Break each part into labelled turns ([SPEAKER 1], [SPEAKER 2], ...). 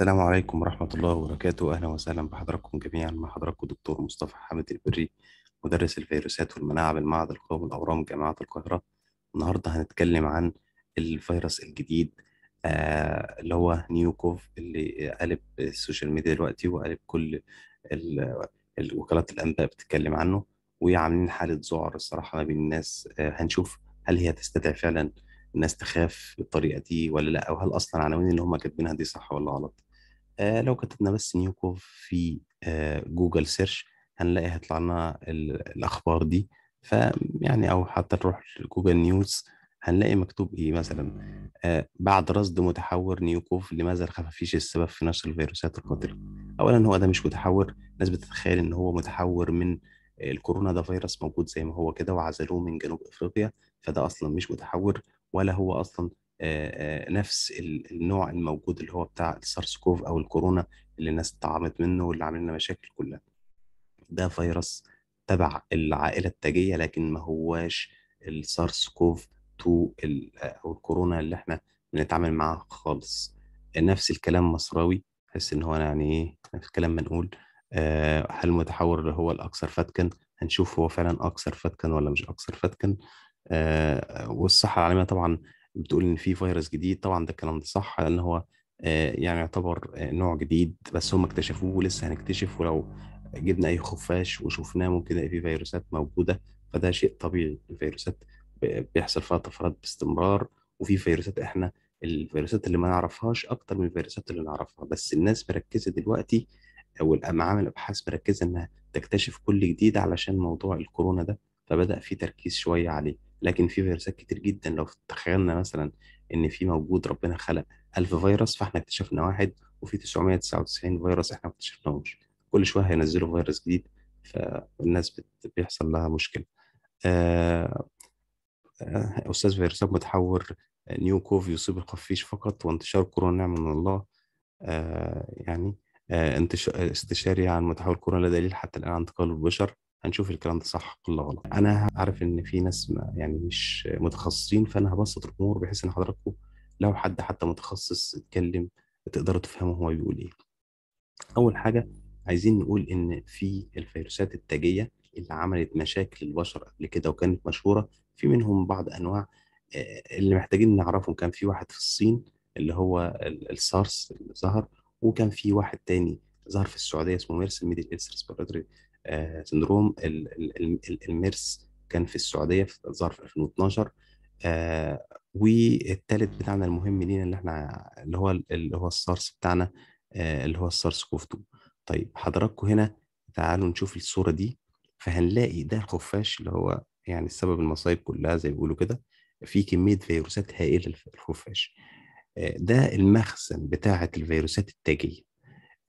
[SPEAKER 1] السلام عليكم ورحمة الله وبركاته أهلا وسهلا بحضراتكم جميعا مع حضراتكم دكتور مصطفى حامد البري مدرس الفيروسات والمناعة بالمعهد القومي للأورام جامعة القاهرة النهاردة هنتكلم عن الفيروس الجديد آه اللي هو نيوكوف اللي قلب السوشيال ميديا دلوقتي وقلب كل الوكالات الأنباء بتتكلم عنه وعاملين حالة ذعر الصراحة ما بين الناس آه هنشوف هل هي تستدعي فعلا الناس تخاف بالطريقه دي ولا لا وهل اصلا العناوين اللي هم كاتبينها دي صح ولا غلط آه لو كتبنا بس نيوكوف في آه جوجل سيرش هنلاقي هيطلع لنا الأخبار دي فيعني أو حتى نروح لجوجل نيوز هنلاقي مكتوب إيه مثلا آه بعد رصد متحور نيوكوف لماذا الخفافيش السبب في نشر الفيروسات القاتلة أولا هو ده مش متحور الناس بتتخيل إن هو متحور من آه، الكورونا ده فيروس موجود زي ما هو كده وعزلوه من جنوب أفريقيا فده أصلا مش متحور ولا هو أصلا نفس النوع الموجود اللي هو بتاع السارس كوف او الكورونا اللي الناس اتطعمت منه واللي عامل لنا مشاكل كلها ده فيروس تبع العائله التاجيه لكن ما هواش السارس كوف 2 او الكورونا اللي احنا بنتعامل معاها خالص نفس الكلام مصراوي حس ان هو يعني ايه نفس الكلام بنقول هل المتحور اللي هو الاكثر فتكا هنشوف هو فعلا اكثر فتكا ولا مش اكثر فتكا والصحه العالميه طبعا بتقول ان في فيروس جديد طبعا ده الكلام ده صح لان هو آه، يعني يعتبر آه، نوع جديد بس هم اكتشفوه ولسه هنكتشف ولو جبنا اي خفاش وشفناه ممكن نلاقي في فيروسات موجوده فده شيء طبيعي الفيروسات بيحصل فيها طفرات باستمرار وفي فيروسات احنا الفيروسات اللي ما نعرفهاش اكتر من الفيروسات اللي نعرفها بس الناس مركزه دلوقتي او الامعاء الابحاث مركزه انها تكتشف كل جديد علشان موضوع الكورونا ده فبدأ في تركيز شوية عليه لكن في فيروسات كتير جدا لو تخيلنا مثلا إن في موجود ربنا خلق 1000 فيروس فإحنا اكتشفنا واحد وفي 999 فيروس إحنا ما اكتشفناهوش كل شوية هينزلوا فيروس جديد فالناس بيحصل لها مشكلة آه،, آه أستاذ فيروسات متحور نيو كوف يصيب الخفيش فقط وانتشار كورونا نعم من الله آه يعني آه استشاري عن متحول كورونا لا دليل حتى الآن عن تقلب البشر هنشوف الكلام ده صح ولا غلط انا عارف ان في ناس يعني مش متخصصين فانا هبسط الامور بحيث ان حضراتكم لو حد حتى متخصص اتكلم تقدروا تفهموا هو بيقول ايه اول حاجه عايزين نقول ان في الفيروسات التاجيه اللي عملت مشاكل البشر قبل كده وكانت مشهوره في منهم بعض انواع آه، اللي محتاجين نعرفهم كان في واحد في الصين اللي هو السارس اللي ظهر وكان في واحد تاني ظهر في السعوديه اسمه ميرس ميدل ريسبيراتوري آه، سندروم الميرس كان في السعوديه في ظهر في 2012 والثالث بتاعنا المهم لينا اللي احنا اللي هو اللي هو السارس بتاعنا آه، اللي هو السارس كوف 2 طيب حضراتكم هنا تعالوا نشوف الصوره دي فهنلاقي ده الخفاش اللي هو يعني السبب المصايب كلها زي ما بيقولوا كده في كميه فيروسات هائله في الخفاش آه، ده المخزن بتاعه الفيروسات التاجيه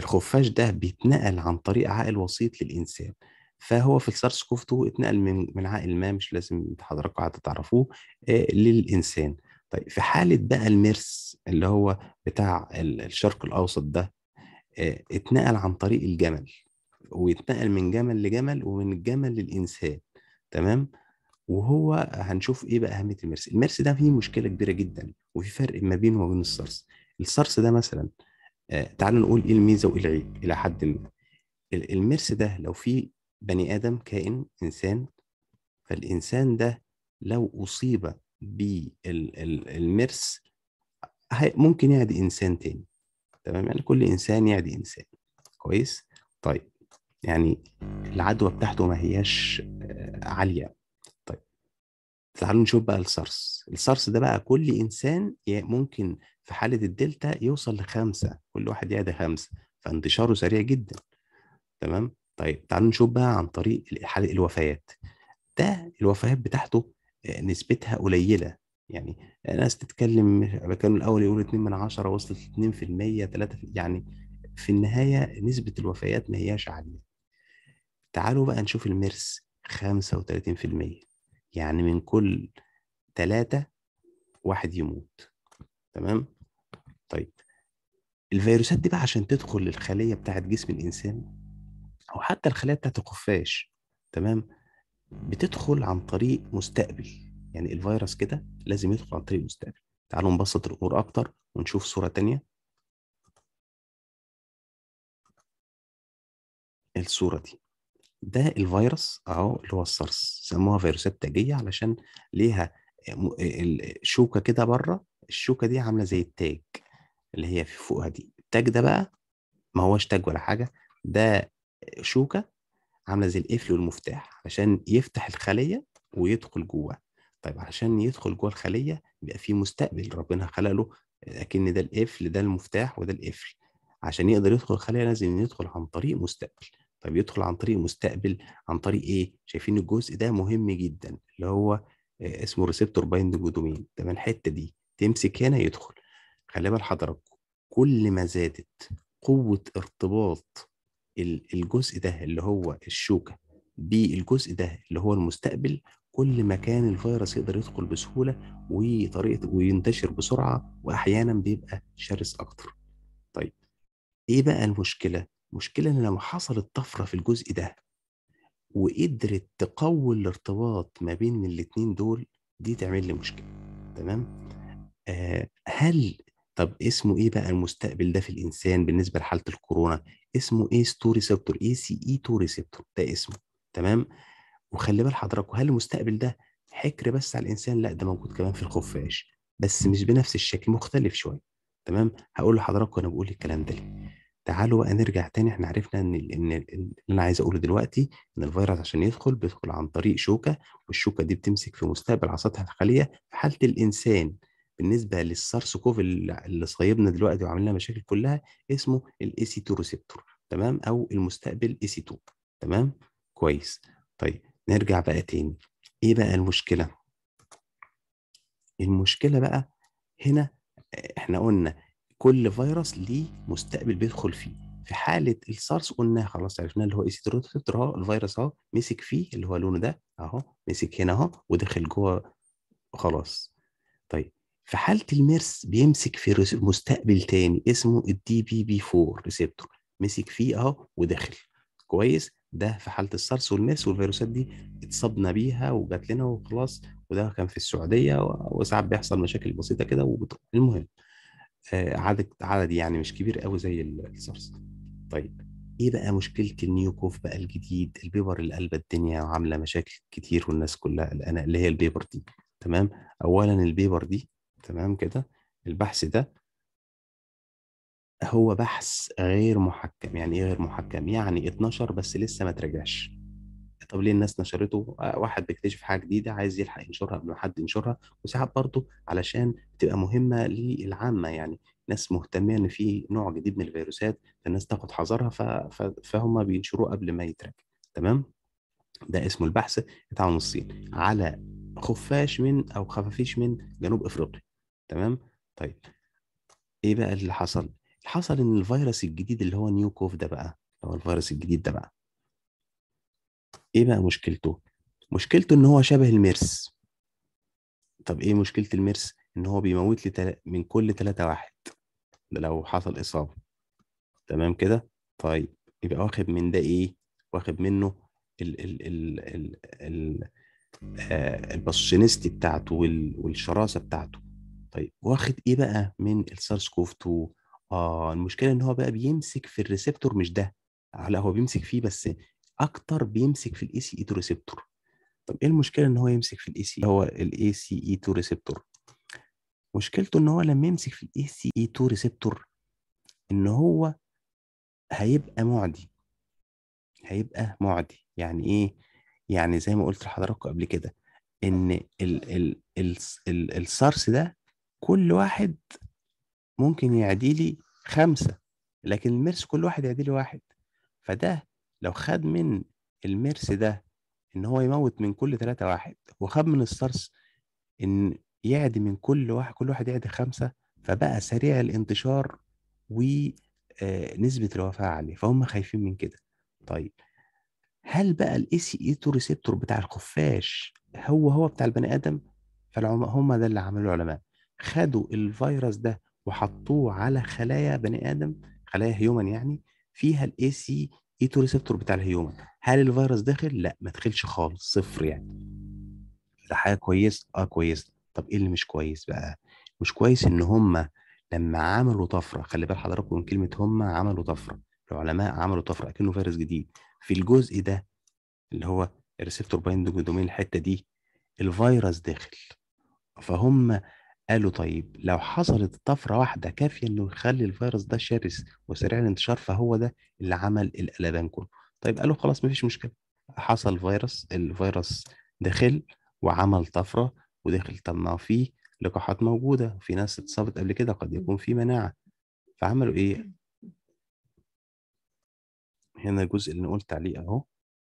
[SPEAKER 1] الخفاش ده بيتنقل عن طريق عائل وسيط للإنسان فهو في السارس كوف 2 اتنقل من من عائل ما مش لازم حضراتكم هتعرفوه آه، للإنسان طيب في حالة بقى المرس اللي هو بتاع الشرق الأوسط ده آه، اتنقل عن طريق الجمل ويتنقل من جمل لجمل ومن الجمل للإنسان تمام وهو هنشوف ايه بقى اهميه المرس المرس ده فيه مشكله كبيره جدا وفي فرق ما بينه وما بين الصرص ده مثلا آه آه، تعالوا نقول ايه الميزه وايه العيب الى حد ما المرس ده لو في بني ادم كائن انسان فالانسان ده لو اصيب بالمرس ممكن يعدي انسان تاني تمام يعني كل انسان يعدي انسان كويس طيب يعني العدوى بتاعته ما هياش آه، عاليه تعالوا نشوف بقى السارس السارس ده بقى كل انسان ممكن في حاله الدلتا يوصل لخمسه كل واحد يعدى خمسه فانتشاره سريع جدا تمام طيب تعالوا نشوف بقى عن طريق حاله الوفيات ده الوفيات بتاعته آه، نسبتها قليله يعني ناس تتكلم كانوا الاول يقولوا 2 من 10 وصلت 2% 3 يعني في النهايه نسبه الوفيات ما هياش عاليه تعالوا بقى نشوف الميرس 35% يعني من كل ثلاثة واحد يموت تمام طيب الفيروسات دي بقى عشان تدخل للخلية بتاعت جسم الإنسان أو حتى الخلايا بتاعت الخفاش تمام بتدخل عن طريق مستقبل يعني الفيروس كده لازم يدخل عن طريق مستقبل تعالوا نبسط الأمور أكتر ونشوف صورة تانية الصورة دي ده الفيروس اهو اللي هو السارس سموها فيروسات تاجيه علشان ليها شوكه كده بره الشوكه دي عامله زي التاج اللي هي في فوقها دي التاج ده بقى ما هوش تاج ولا حاجه ده شوكه عامله زي القفل والمفتاح علشان يفتح الخليه ويدخل جوه طيب علشان يدخل جوه الخليه يبقى في مستقبل ربنا خلق له اكن ده القفل ده المفتاح وده القفل عشان يقدر يدخل الخليه لازم يدخل عن طريق مستقبل طيب يدخل عن طريق مستقبل عن طريق ايه شايفين الجزء ده مهم جدا اللي هو آه، اسمه ريسبتور بايندنج دومين تمام الحته دي تمسك هنا يدخل خلي بال حضرتك كل ما زادت قوه ارتباط الجزء ده اللي هو الشوكه بالجزء ده اللي هو المستقبل كل ما كان الفيروس يقدر يدخل بسهوله وطريقه وينتشر بسرعه واحيانا بيبقى شرس اكتر طيب ايه بقى المشكله المشكلة إن لو حصلت طفرة في الجزء ده وقدرت تقوي الارتباط ما بين الاتنين دول دي تعمل لي مشكلة تمام آه هل طب اسمه ايه بقى المستقبل ده في الانسان بالنسبه لحاله الكورونا اسمه ايه ستو ريسبتور اي سي اي تو ريسبتور ده اسمه تمام وخلي بال حضراتكم هل المستقبل ده حكر بس على الانسان لا ده موجود كمان في الخفاش بس مش بنفس الشكل مختلف شويه تمام هقول لحضراتكم انا بقول الكلام ده ليه تعالوا بقى نرجع تاني احنا عرفنا ان ان اللي انا عايز اقوله دلوقتي ان الفيروس عشان يدخل بيدخل عن طريق شوكه والشوكه دي بتمسك في مستقبل على سطح الخليه في حاله الانسان بالنسبه للسارس كوف اللي صايبنا دلوقتي وعامل لنا مشاكل كلها اسمه الاي سي 2 ريسبتور تمام او المستقبل اي سي 2 تمام كويس طيب نرجع بقى تاني ايه بقى المشكله المشكله بقى هنا احنا قلنا كل فيروس ليه مستقبل بيدخل فيه في حاله السارس قلنا خلاص عرفنا اللي هو ايسيتروتوتر اهو الفيروس اهو مسك فيه اللي هو لونه ده اهو مسك هنا اهو ودخل جوه خلاص طيب في حاله الميرس بيمسك في مستقبل تاني اسمه الدي بي بي 4 ريسبتور مسك فيه اهو ودخل كويس ده في حاله السارس والميرس والفيروسات دي اتصابنا بيها وجات لنا وخلاص وده كان في السعوديه وساعات بيحصل مشاكل بسيطه كده المهم آه، عدد عدد يعني مش كبير قوي زي السارس طيب ايه بقى مشكله النيوكوف بقى الجديد البيبر اللي قلب الدنيا وعامله مشاكل كتير والناس كلها قلقانه اللي هي البيبر دي تمام اولا البيبر دي تمام كده البحث ده هو بحث غير محكم يعني ايه غير محكم يعني 12 بس لسه ما ترجعش طب ليه الناس نشرته آه، واحد بيكتشف حاجه جديده عايز يلحق ينشرها قبل ما حد ينشرها وساعات برضه علشان تبقى مهمه للعامه يعني ناس مهتمه ان في نوع جديد من الفيروسات فالناس تاخد حذرها ف... ف... فهم بينشروه قبل ما يترك تمام ده اسمه البحث بتاع الصين على خفاش من او خفافيش من جنوب افريقيا تمام طيب ايه بقى اللي حصل اللي حصل ان الفيروس الجديد اللي هو نيو كوف ده بقى اللي هو الفيروس الجديد ده بقى ايه بقى مشكلته مشكلته ان هو شبه المرس طب ايه مشكله المرس ان هو بيموت لي من كل ثلاثة واحد ده لو حصل اصابه تمام كده طيب يبقى واخد من ده ايه واخد منه ال ال ال ال, ال... آه الباسشنستي بتاعته وال... والشراسه بتاعته طيب واخد ايه بقى من السارس كوف 2 اه المشكله ان هو بقى بيمسك في الريسبتور مش ده لا هو بيمسك فيه بس اكتر بيمسك في الاي سي اي 2 ريسبتور طب ايه المشكله ان هو يمسك في الاي سي e هو الاي سي اي 2 ريسبتور مشكلته ان هو لما يمسك في الاي سي اي 2 ريسبتور ان هو هيبقى معدي هيبقى معدي يعني ايه يعني زي ما قلت لحضراتكم قبل كده ان ال ال ال ال السارس ده كل واحد ممكن يعدي لي خمسة لكن الميرس كل واحد يعدي لي واحد فده لو خد من الميرس ده ان هو يموت من كل ثلاثة واحد وخد من السارس ان يعدي من كل واحد كل واحد يعدي خمسة فبقى سريع الانتشار ونسبة آه، الوفاة عالية فهم خايفين من كده طيب هل بقى الاي سي اي 2 ريسبتور بتاع الخفاش هو هو بتاع البني ادم فالعلماء هم ده اللي عملوا العلماء خدوا الفيروس ده وحطوه على خلايا بني ادم خلايا هيومن يعني فيها الاي سي ايتو ريسبتور بتاع الهيومن هل الفيروس داخل لا ما دخلش خالص صفر يعني ده حاجه كويسه اه كويسه طب ايه اللي مش كويس بقى مش كويس ان هم لما عملوا طفره خلي بال حضراتكم من كلمه هم عملوا طفره العلماء عملوا طفره كانه فيروس جديد في الجزء ده اللي هو الريسبتور بايندنج دومين الحته دي الفيروس داخل فهم قالوا طيب لو حصلت طفرة واحدة كافية إنه يخلي الفيروس ده شرس وسريع الانتشار فهو ده اللي عمل القلبان كله طيب قالوا خلاص مفيش مشكلة حصل فيروس الفيروس دخل وعمل طفرة ودخل طب ما فيه لقاحات موجودة في ناس اتصابت قبل كده قد يكون في مناعة فعملوا إيه؟ هنا الجزء اللي قلت عليه أهو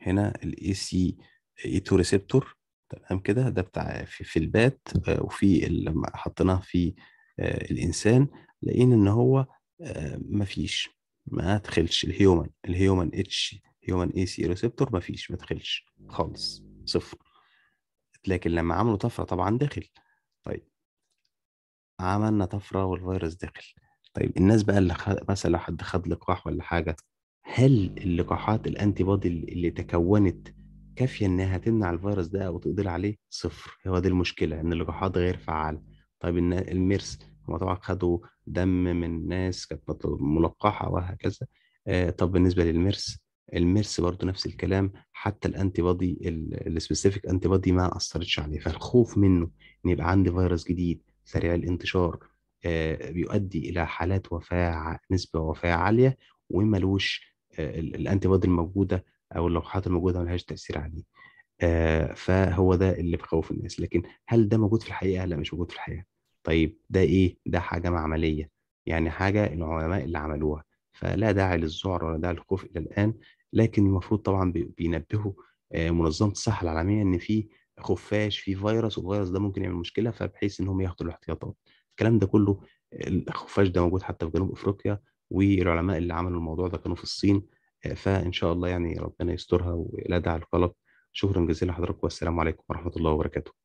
[SPEAKER 1] هنا الاي سي اي 2 ريسبتور تمام كده ده بتاع في, في البات آه، وفي لما حطيناه في آه، الانسان لقينا ان هو آه، ما فيش ما دخلش الهيومن الهيومن اتش هيومن اي سي ريسبتور ما فيش ما دخلش خالص صفر لكن لما عملوا طفره طبعا دخل طيب عملنا طفره والفيروس دخل طيب الناس بقى اللي خ... مثلا لو حد خد لقاح ولا حاجه هل اللقاحات الانتي بودي اللي تكونت كافيه انها تمنع الفيروس ده او تقدر عليه صفر هو دي المشكله ان اللقاحات غير فعاله طيب الميرس هم طبعا خدوا دم من ناس كانت ملقحه وهكذا آه، طب بالنسبه للميرس الميرس برضه نفس الكلام حتى الانتي بادي السبيسيفيك انتي بادي ما اثرتش عليه فالخوف منه ان يبقى عندي فيروس جديد سريع الانتشار آه، بيؤدي الى حالات وفاه نسبه وفاه عاليه وملوش آه، الانتي بادي الموجوده او اللوحات الموجوده لهاش تاثير عليه آه فهو ده اللي بيخوف الناس لكن هل ده موجود في الحقيقه لا مش موجود في الحقيقه طيب ده ايه ده حاجه عمليه يعني حاجه العلماء اللي عملوها فلا داعي للذعر ولا داعي للخوف الى الان لكن المفروض طبعا بينبهوا آه، منظمه الصحه العالميه ان في خفاش في فيروس والفيروس ده ممكن يعمل مشكله فبحيث ان هم ياخدوا الاحتياطات الكلام ده كله الخفاش ده موجود حتى في جنوب افريقيا والعلماء اللي عملوا الموضوع ده كانوا في الصين فإن شاء الله يعني ربنا يسترها ولا داعي للقلق شكرا جزيلا لحضرتك والسلام عليكم ورحمة الله وبركاته